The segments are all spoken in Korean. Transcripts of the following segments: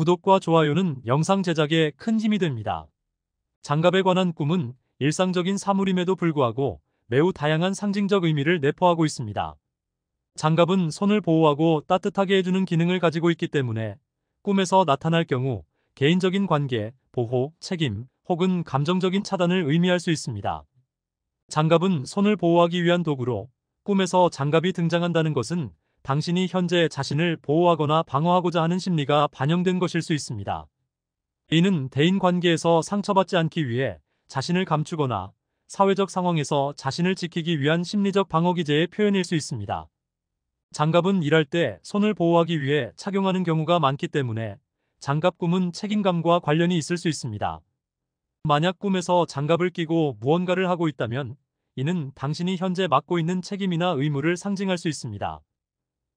구독과 좋아요는 영상 제작에 큰 힘이 됩니다. 장갑에 관한 꿈은 일상적인 사물임에도 불구하고 매우 다양한 상징적 의미를 내포하고 있습니다. 장갑은 손을 보호하고 따뜻하게 해주는 기능을 가지고 있기 때문에 꿈에서 나타날 경우 개인적인 관계, 보호, 책임 혹은 감정적인 차단을 의미할 수 있습니다. 장갑은 손을 보호하기 위한 도구로 꿈에서 장갑이 등장한다는 것은 당신이 현재 자신을 보호하거나 방어하고자 하는 심리가 반영된 것일 수 있습니다. 이는 대인 관계에서 상처받지 않기 위해 자신을 감추거나 사회적 상황에서 자신을 지키기 위한 심리적 방어 기제의 표현일 수 있습니다. 장갑은 일할 때 손을 보호하기 위해 착용하는 경우가 많기 때문에 장갑 꿈은 책임감과 관련이 있을 수 있습니다. 만약 꿈에서 장갑을 끼고 무언가를 하고 있다면 이는 당신이 현재 맡고 있는 책임이나 의무를 상징할 수 있습니다.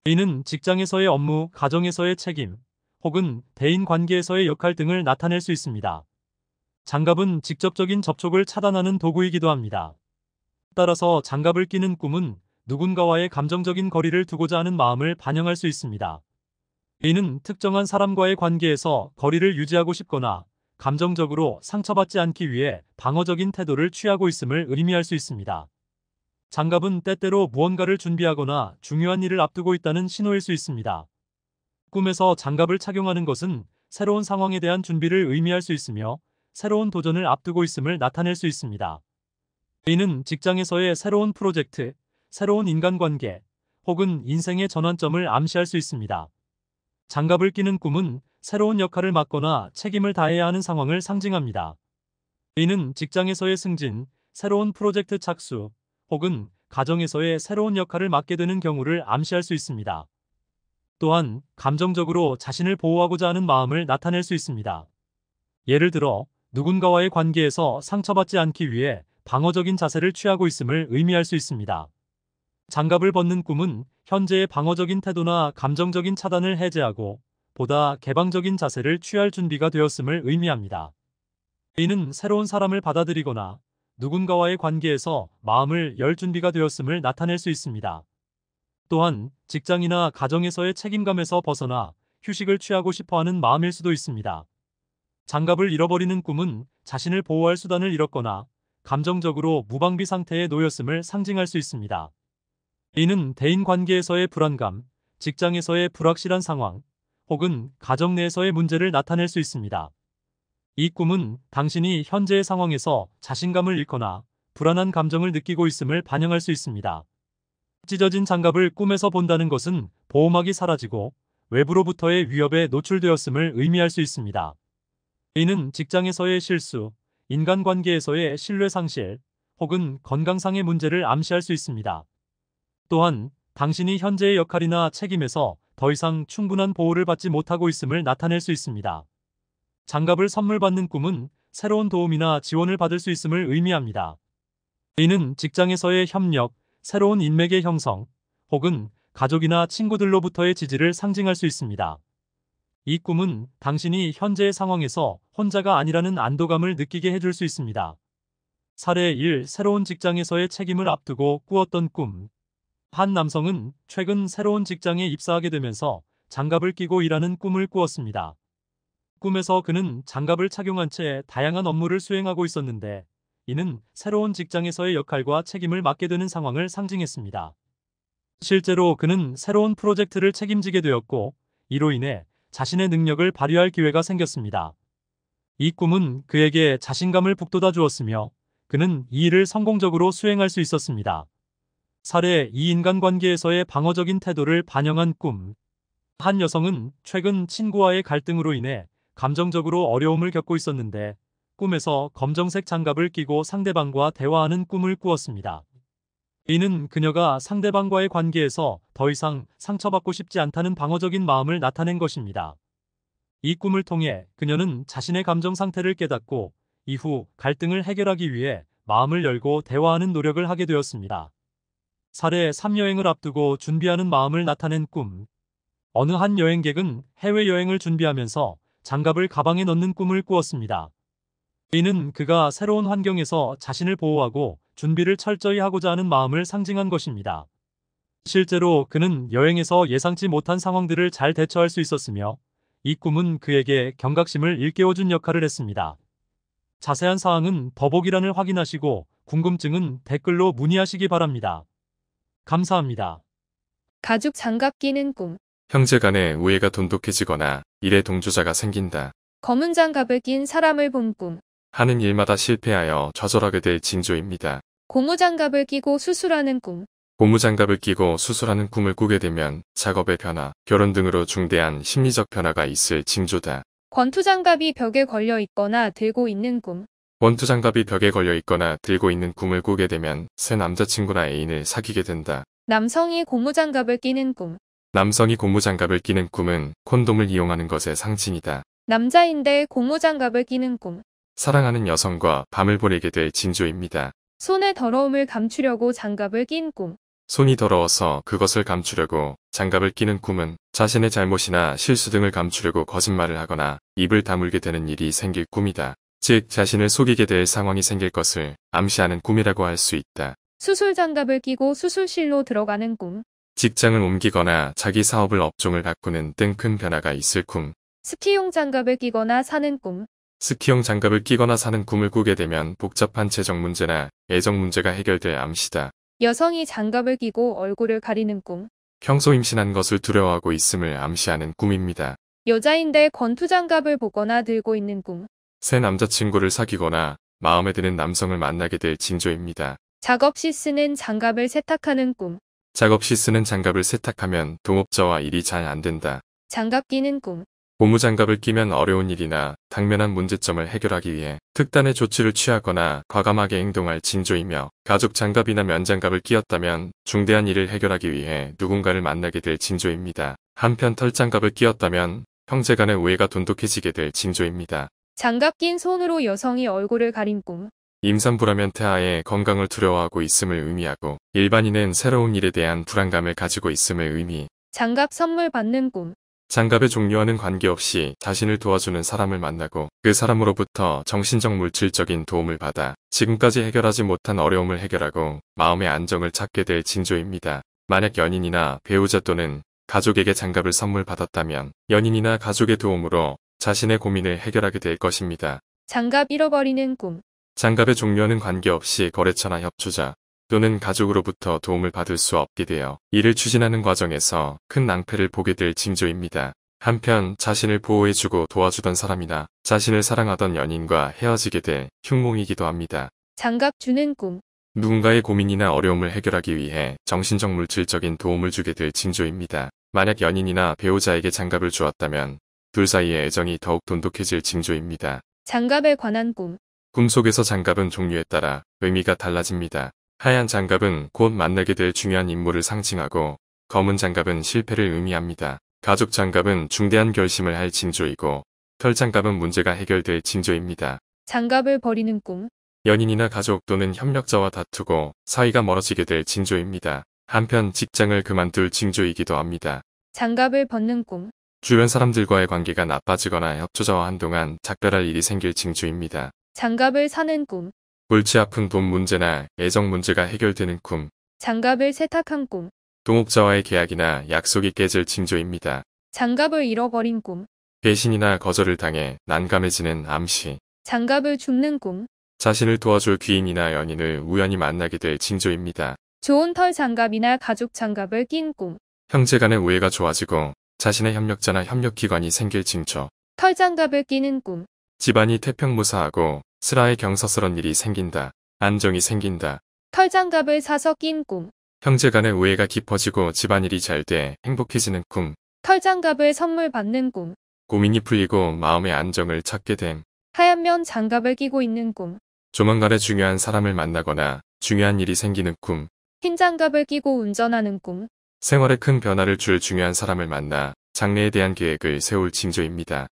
a 는 직장에서의 업무, 가정에서의 책임, 혹은 대인관계에서의 역할 등을 나타낼 수 있습니다. 장갑은 직접적인 접촉을 차단하는 도구이기도 합니다. 따라서 장갑을 끼는 꿈은 누군가와의 감정적인 거리를 두고자 하는 마음을 반영할 수 있습니다. a 는 특정한 사람과의 관계에서 거리를 유지하고 싶거나 감정적으로 상처받지 않기 위해 방어적인 태도를 취하고 있음을 의미할 수 있습니다. 장갑은 때때로 무언가를 준비하거나 중요한 일을 앞두고 있다는 신호일 수 있습니다. 꿈에서 장갑을 착용하는 것은 새로운 상황에 대한 준비를 의미할 수 있으며 새로운 도전을 앞두고 있음을 나타낼 수 있습니다. 이는 직장에서의 새로운 프로젝트, 새로운 인간관계, 혹은 인생의 전환점을 암시할 수 있습니다. 장갑을 끼는 꿈은 새로운 역할을 맡거나 책임을 다해야 하는 상황을 상징합니다. 이는 직장에서의 승진, 새로운 프로젝트 착수, 혹은 가정에서의 새로운 역할을 맡게 되는 경우를 암시할 수 있습니다. 또한 감정적으로 자신을 보호하고자 하는 마음을 나타낼 수 있습니다. 예를 들어 누군가와의 관계에서 상처받지 않기 위해 방어적인 자세를 취하고 있음을 의미할 수 있습니다. 장갑을 벗는 꿈은 현재의 방어적인 태도나 감정적인 차단을 해제하고 보다 개방적인 자세를 취할 준비가 되었음을 의미합니다. 이는 새로운 사람을 받아들이거나 누군가와의 관계에서 마음을 열 준비가 되었음을 나타낼 수 있습니다. 또한 직장이나 가정에서의 책임감에서 벗어나 휴식을 취하고 싶어하는 마음일 수도 있습니다. 장갑을 잃어버리는 꿈은 자신을 보호할 수단을 잃었거나 감정적으로 무방비 상태에 놓였음을 상징할 수 있습니다. 이는 대인 관계에서의 불안감, 직장에서의 불확실한 상황, 혹은 가정 내에서의 문제를 나타낼 수 있습니다. 이 꿈은 당신이 현재의 상황에서 자신감을 잃거나 불안한 감정을 느끼고 있음을 반영할 수 있습니다. 찢어진 장갑을 꿈에서 본다는 것은 보호막이 사라지고 외부로부터의 위협에 노출되었음을 의미할 수 있습니다. 이는 직장에서의 실수, 인간관계에서의 신뢰 상실, 혹은 건강상의 문제를 암시할 수 있습니다. 또한 당신이 현재의 역할이나 책임에서 더 이상 충분한 보호를 받지 못하고 있음을 나타낼 수 있습니다. 장갑을 선물 받는 꿈은 새로운 도움이나 지원을 받을 수 있음을 의미합니다. 이는 직장에서의 협력, 새로운 인맥의 형성, 혹은 가족이나 친구들로부터의 지지를 상징할 수 있습니다. 이 꿈은 당신이 현재의 상황에서 혼자가 아니라는 안도감을 느끼게 해줄 수 있습니다. 사례 1. 새로운 직장에서의 책임을 앞두고 꾸었던 꿈. 한 남성은 최근 새로운 직장에 입사하게 되면서 장갑을 끼고 일하는 꿈을 꾸었습니다. 꿈에서 그는 장갑을 착용한 채 다양한 업무를 수행하고 있었는데 이는 새로운 직장에서의 역할과 책임을 맡게 되는 상황을 상징했습니다. 실제로 그는 새로운 프로젝트를 책임지게 되었고 이로 인해 자신의 능력을 발휘할 기회가 생겼습니다. 이 꿈은 그에게 자신감을 북돋아 주었으며 그는 이 일을 성공적으로 수행할 수 있었습니다. 사례 이 인간관계에서의 방어적인 태도를 반영한 꿈. 한 여성은 최근 친구와의 갈등으로 인해 감정적으로 어려움을 겪고 있었는데 꿈에서 검정색 장갑을 끼고 상대방과 대화하는 꿈을 꾸었습니다. 이는 그녀가 상대방과의 관계에서 더 이상 상처받고 싶지 않다는 방어적인 마음을 나타낸 것입니다. 이 꿈을 통해 그녀는 자신의 감정 상태를 깨닫고 이후 갈등을 해결하기 위해 마음을 열고 대화하는 노력을 하게 되었습니다. 사례 3여행을 앞두고 준비하는 마음을 나타낸 꿈 어느 한 여행객은 해외여행을 준비하면서 장갑을 가방에 넣는 꿈을 꾸었습니다. 이는 그가 새로운 환경에서 자신을 보호하고 준비를 철저히 하고자 하는 마음을 상징한 것입니다. 실제로 그는 여행에서 예상치 못한 상황들을 잘 대처할 수 있었으며 이 꿈은 그에게 경각심을 일깨워준 역할을 했습니다. 자세한 사항은 더보기란을 확인하시고 궁금증은 댓글로 문의하시기 바랍니다. 감사합니다. 가죽 장갑 끼는 꿈 형제 간의 우애가 돈독해지거나 일에 동조자가 생긴다. 검은 장갑을 낀 사람을 본 꿈. 하는 일마다 실패하여 좌절하게 될 징조입니다. 고무장갑을 끼고 수술하는 꿈. 고무장갑을 끼고 수술하는 꿈을 꾸게 되면 작업의 변화, 결혼 등으로 중대한 심리적 변화가 있을 징조다. 권투장갑이 벽에 걸려 있거나 들고 있는 꿈. 권투장갑이 벽에 걸려 있거나 들고 있는 꿈을 꾸게 되면 새 남자친구나 애인을 사귀게 된다. 남성이 고무장갑을 끼는 꿈. 남성이 고무장갑을 끼는 꿈은 콘돔을 이용하는 것의 상징이다. 남자인데 고무장갑을 끼는 꿈. 사랑하는 여성과 밤을 보내게 될 징조입니다. 손의 더러움을 감추려고 장갑을 낀 꿈. 손이 더러워서 그것을 감추려고 장갑을 끼는 꿈은 자신의 잘못이나 실수 등을 감추려고 거짓말을 하거나 입을 다물게 되는 일이 생길 꿈이다. 즉 자신을 속이게 될 상황이 생길 것을 암시하는 꿈이라고 할 수 있다. 수술 장갑을 끼고 수술실로 들어가는 꿈. 직장을 옮기거나 자기 사업을 업종을 바꾸는 등 큰 변화가 있을 꿈. 스키용 장갑을 끼거나 사는 꿈. 스키용 장갑을 끼거나 사는 꿈을 꾸게 되면 복잡한 재정 문제나 애정 문제가 해결될 암시다. 여성이 장갑을 끼고 얼굴을 가리는 꿈. 평소 임신한 것을 두려워하고 있음을 암시하는 꿈입니다. 여자인데 권투장갑을 보거나 들고 있는 꿈. 새 남자친구를 사귀거나 마음에 드는 남성을 만나게 될 징조입니다. 작업 시 쓰는 장갑을 세탁하는 꿈. 작업 시 쓰는 장갑을 세탁하면 동업자와 일이 잘 안 된다. 장갑 끼는 꿈. 고무장갑을 끼면 어려운 일이나 당면한 문제점을 해결하기 위해 특단의 조치를 취하거나 과감하게 행동할 징조이며 가죽 장갑이나 면장갑을 끼었다면 중대한 일을 해결하기 위해 누군가를 만나게 될 징조입니다. 한편 털장갑을 끼었다면 형제간의 우애가 돈독해지게 될 징조입니다. 장갑 낀 손으로 여성이 얼굴을 가린 꿈. 임산부라면 태아의 건강을 두려워하고 있음을 의미하고 일반인은 새로운 일에 대한 불안감을 가지고 있음을 의미 장갑 선물 받는 꿈 장갑의 종류와는 관계없이 자신을 도와주는 사람을 만나고 그 사람으로부터 정신적 물질적인 도움을 받아 지금까지 해결하지 못한 어려움을 해결하고 마음의 안정을 찾게 될 징조입니다. 만약 연인이나 배우자 또는 가족에게 장갑을 선물 받았다면 연인이나 가족의 도움으로 자신의 고민을 해결하게 될 것입니다. 장갑 잃어버리는 꿈 장갑의 종류와는 관계없이 거래처나 협조자 또는 가족으로부터 도움을 받을 수 없게 되어 이를 추진하는 과정에서 큰 낭패를 보게 될 징조입니다. 한편 자신을 보호해주고 도와주던 사람이나 자신을 사랑하던 연인과 헤어지게 될 흉몽이기도 합니다. 장갑 주는 꿈 누군가의 고민이나 어려움을 해결하기 위해 정신적 물질적인 도움을 주게 될 징조입니다. 만약 연인이나 배우자에게 장갑을 주었다면 둘 사이의 애정이 더욱 돈독해질 징조입니다. 장갑에 관한 꿈 꿈속에서 장갑은 종류에 따라 의미가 달라집니다. 하얀 장갑은 곧 만나게 될 중요한 인물을 상징하고 검은 장갑은 실패를 의미합니다. 가족 장갑은 중대한 결심을 할 징조이고 털 장갑은 문제가 해결될 징조입니다. 장갑을 버리는 꿈 연인이나 가족 또는 협력자와 다투고 사이가 멀어지게 될 징조입니다. 한편 직장을 그만둘 징조이기도 합니다. 장갑을 벗는 꿈 주변 사람들과의 관계가 나빠지거나 협조자와 한동안 작별할 일이 생길 징조입니다. 장갑을 사는 꿈. 골치 아픈 돈 문제나 애정 문제가 해결되는 꿈. 장갑을 세탁한 꿈. 동업자와의 계약이나 약속이 깨질 징조입니다. 장갑을 잃어버린 꿈. 배신이나 거절을 당해 난감해지는 암시. 장갑을 줍는 꿈. 자신을 도와줄 귀인이나 연인을 우연히 만나게 될 징조입니다. 좋은 털 장갑이나 가죽 장갑을 낀 꿈. 형제 간의 우애가 좋아지고 자신의 협력자나 협력기관이 생길 징조. 털 장갑을 끼는 꿈. 집안이 태평무사하고 슬하에 경사스런 일이 생긴다. 안정이 생긴다. 털장갑을 사서 낀 꿈. 형제 간의 우애가 깊어지고 집안일이 잘 돼 행복해지는 꿈. 털장갑을 선물 받는 꿈. 고민이 풀리고 마음의 안정을 찾게 됨. 하얀 면 장갑을 끼고 있는 꿈. 조만간에 중요한 사람을 만나거나 중요한 일이 생기는 꿈. 흰 장갑을 끼고 운전하는 꿈. 생활에 큰 변화를 줄 중요한 사람을 만나 장래에 대한 계획을 세울 징조입니다.